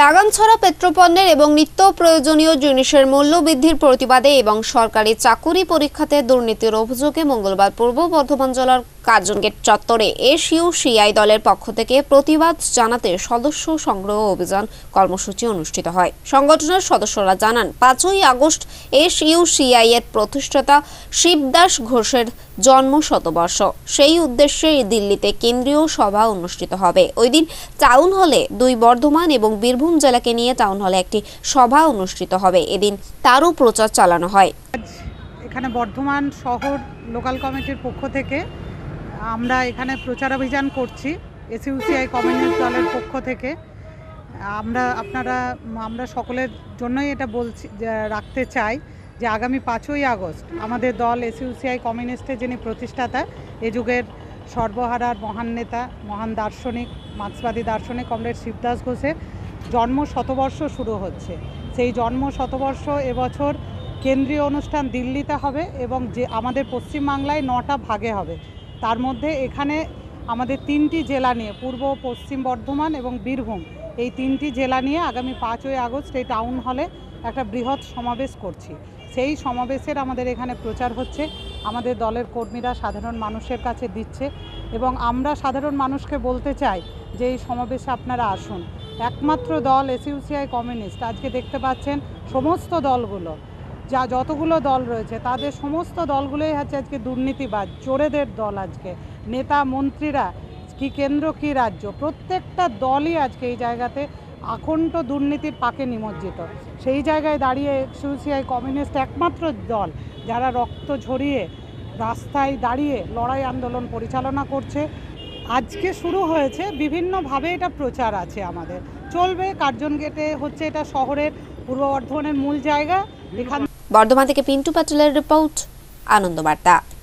লাগাম ছড়া পেট্রোপণ্যের এবং নিত্য প্রয়োজনীয় জিনিসের মূল্য বৃদ্ধির প্রতিবাদে এবং সরকারি চাকুরি পরীক্ষাতে দুর্নীতির অভিযোগে মঙ্গলবার পূর্ব বর্ধমান জেলার কার্জন গেট চত্বরে এসইউসিআই দলের পক্ষ থেকে প্রতিবাদ জানাতে সদস্য সংগ্রহ অভিযান কর্মসূচি অনুষ্ঠিত হয় সংগঠনের সদস্যরা জানান পাঁচই আগস্ট সিআই এর প্রতিষ্ঠাতা শিবদাস ঘোষের জন্ম শতবর্ষ সেই উদ্দেশ্যে দিল্লিতে কেন্দ্রীয় সভা অনুষ্ঠিত হবে ওই দিন টাউন হলে দুই বর্ধমান এবং বীরভূম জেলাকে নিয়ে টাউন হলে একটি সভা অনুষ্ঠিত হবে এদিন তারও প্রচার চালানো হয় এখানে বর্ধমান শহর লোকাল কমিটির পক্ষ থেকে আমরা এখানে প্রচার অভিযান করছি এসইউসিআই কমিউনিস্ট দলের পক্ষ থেকে আমরা আপনারা আমরা সকলের জন্যই এটা বলছি রাখতে চাই যে আগামী পাঁচই আগস্ট আমাদের দল এসইউসিআই কমিউনিস্টের যিনি প্রতিষ্ঠাতা এ যুগের সর্বহারার মহান নেতা মহান দার্শনিক মার্ক্সবাদী দার্শনিক কমরেড শিবদাস ঘোষের জন্ম শতবর্ষ শুরু হচ্ছে সেই জন্ম শতবর্ষ এবছর কেন্দ্রীয় অনুষ্ঠান দিল্লিতে হবে এবং যে আমাদের পশ্চিমবাংলায় নটা ভাগে হবে তার মধ্যে এখানে আমাদের তিনটি জেলা নিয়ে পূর্ব পশ্চিম বর্ধমান এবং বীরভূম এই তিনটি জেলা নিয়ে আগামী পাঁচই আগস্ট এই টাউন হলে একটা বৃহৎ সমাবেশ করছি সেই সমাবেশের আমাদের এখানে প্রচার হচ্ছে আমাদের দলের কর্মীরা সাধারণ মানুষের কাছে দিচ্ছে এবং আমরা সাধারণ মানুষকে বলতে চাই যে এই সমাবেশে আপনারা আসুন একমাত্র দল এসইউসিআই কমিউনিস্ট আজকে দেখতে পাচ্ছেন সমস্ত দলগুলো যা যতগুলো দল রয়েছে তাদের সমস্ত দলগুলোই হচ্ছে আজকে দুর্নীতিবাজ চোরেদের দল আজকে নেতা মন্ত্রীরা কি কেন্দ্র কি রাজ্য প্রত্যেকটা দলই আজকে এই জায়গাতে আখণ্ড দুর্নীতির পাকে নিমজ্জিত সেই জায়গায় দাঁড়িয়ে এক্সিউসিআই কমিউনিস্ট একমাত্র দল যারা রক্ত ঝরিয়ে রাস্তায় দাঁড়িয়ে লড়াই আন্দোলন পরিচালনা করছে আজকে শুরু হয়েছে বিভিন্নভাবে এটা প্রচার আছে আমাদের চলবে কার্জন গেটে হচ্ছে এটা শহরের পূর্ব বর্ধমানের মূল জায়গা বর্ধমান থেকে পিন্টু পাটেলের রিপোর্ট আনন্দবার্তা